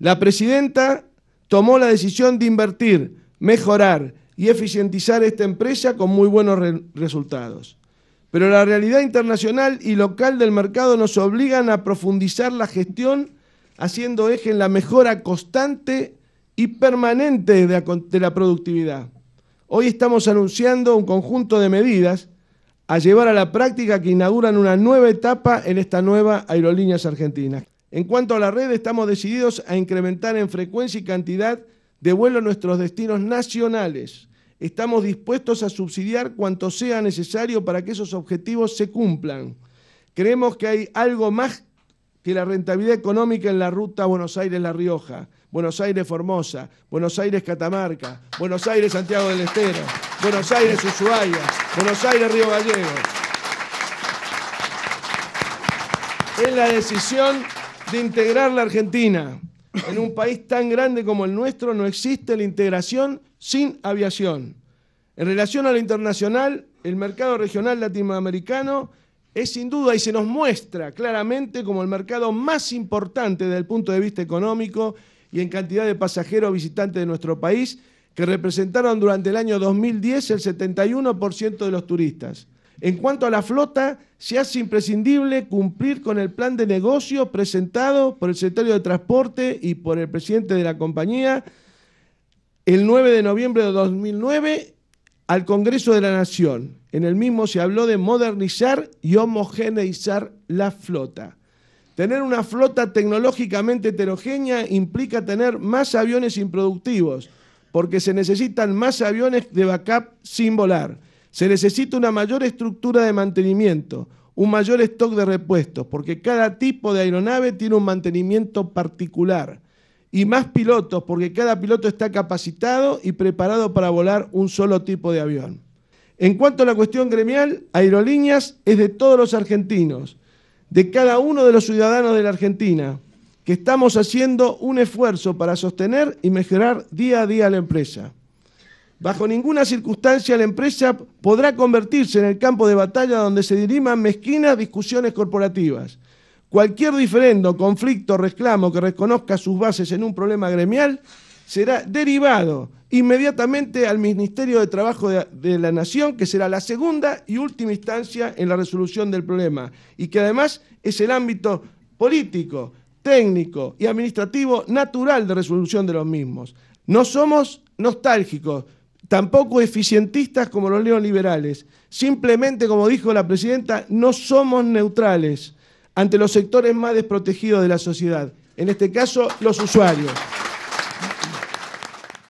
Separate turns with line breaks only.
La presidenta tomó la decisión de invertir, mejorar y eficientizar esta empresa con muy buenos resultados. Pero la realidad internacional y local del mercado nos obligan a profundizar la gestión haciendo eje en la mejora constante y permanente de, de la productividad. Hoy estamos anunciando un conjunto de medidas a llevar a la práctica que inauguran una nueva etapa en esta nueva Aerolíneas Argentinas. En cuanto a la red, estamos decididos a incrementar en frecuencia y cantidad de vuelo nuestros destinos nacionales. Estamos dispuestos a subsidiar cuanto sea necesario para que esos objetivos se cumplan. Creemos que hay algo más que la rentabilidad económica en la ruta Buenos Aires-La Rioja, Buenos Aires-Formosa, Buenos Aires-Catamarca, Buenos Aires-Santiago del Estero, Buenos Aires-Ushuaia, Buenos Aires-Río Gallegos. Es la decisión de integrar la Argentina. En un país tan grande como el nuestro no existe la integración sin aviación. En relación a lo internacional, el mercado regional latinoamericano es sin duda y se nos muestra claramente como el mercado más importante desde el punto de vista económico y en cantidad de pasajeros visitantes de nuestro país, que representaron durante el año 2010 el 71% de los turistas. En cuanto a la flota, se hace imprescindible cumplir con el plan de negocio presentado por el secretario de Transporte y por el presidente de la compañía el 9 de noviembre de 2009 al Congreso de la Nación. En el mismo se habló de modernizar y homogeneizar la flota. Tener una flota tecnológicamente heterogénea implica tener más aviones improductivos, porque se necesitan más aviones de backup sin volar se necesita una mayor estructura de mantenimiento, un mayor stock de repuestos, porque cada tipo de aeronave tiene un mantenimiento particular. Y más pilotos, porque cada piloto está capacitado y preparado para volar un solo tipo de avión. En cuanto a la cuestión gremial, aerolíneas es de todos los argentinos, de cada uno de los ciudadanos de la Argentina, que estamos haciendo un esfuerzo para sostener y mejorar día a día la empresa. Bajo ninguna circunstancia la empresa podrá convertirse en el campo de batalla donde se diriman mezquinas discusiones corporativas. Cualquier diferendo, conflicto, reclamo que reconozca sus bases en un problema gremial será derivado inmediatamente al Ministerio de Trabajo de, de, la Nación, que será la segunda y última instancia en la resolución del problema, y que además es el ámbito político, técnico y administrativo natural de resolución de los mismos. No somos nostálgicos, tampoco eficientistas como los neoliberales. Simplemente, como dijo la presidenta, no somos neutrales ante los sectores más desprotegidos de la sociedad, en este caso los usuarios.